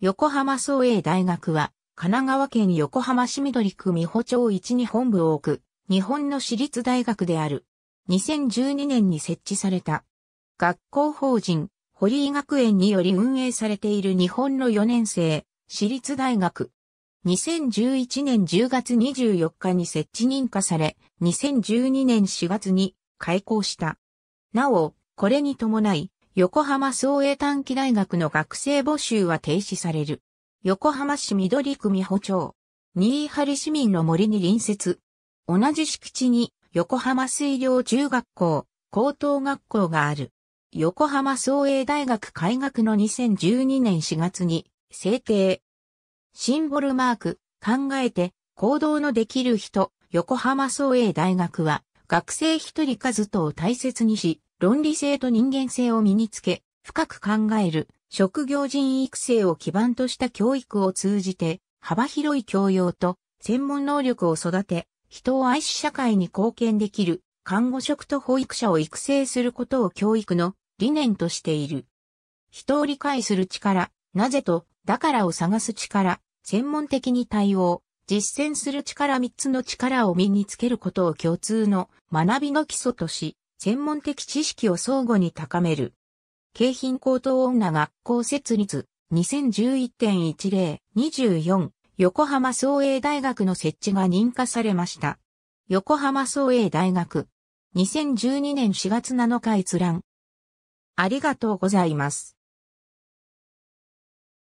横浜創英大学は、神奈川県横浜市緑区美保町一に本部を置く、日本の私立大学である。2012年に設置された。学校法人、堀井学園により運営されている日本の4年生、私立大学。2011年10月24日に設置認可され、2012年4月に開校した。なお、これに伴い、横浜総英短期大学の学生募集は停止される。横浜市緑区美保町。新井張市民の森に隣接。同じ敷地に横浜水量中学校、高等学校がある。横浜総英大学開学の2012年4月に制定。シンボルマーク、考えて行動のできる人、横浜総英大学は学生一人数とを大切にし、論理性と人間性を身につけ、深く考える、職業人育成を基盤とした教育を通じて、幅広い教養と専門能力を育て、人を愛し社会に貢献できる、看護職と保育者を育成することを教育の理念としている。人を理解する力、なぜと、だからを探す力、専門的に対応、実践する力3つの力を身につけることを共通の学びの基礎とし、専門的知識を相互に高める。京浜高等女学校設立2011.1024横浜総営大学の設置が認可されました。横浜総営大学2012年4月7日閲覧。ありがとうございます。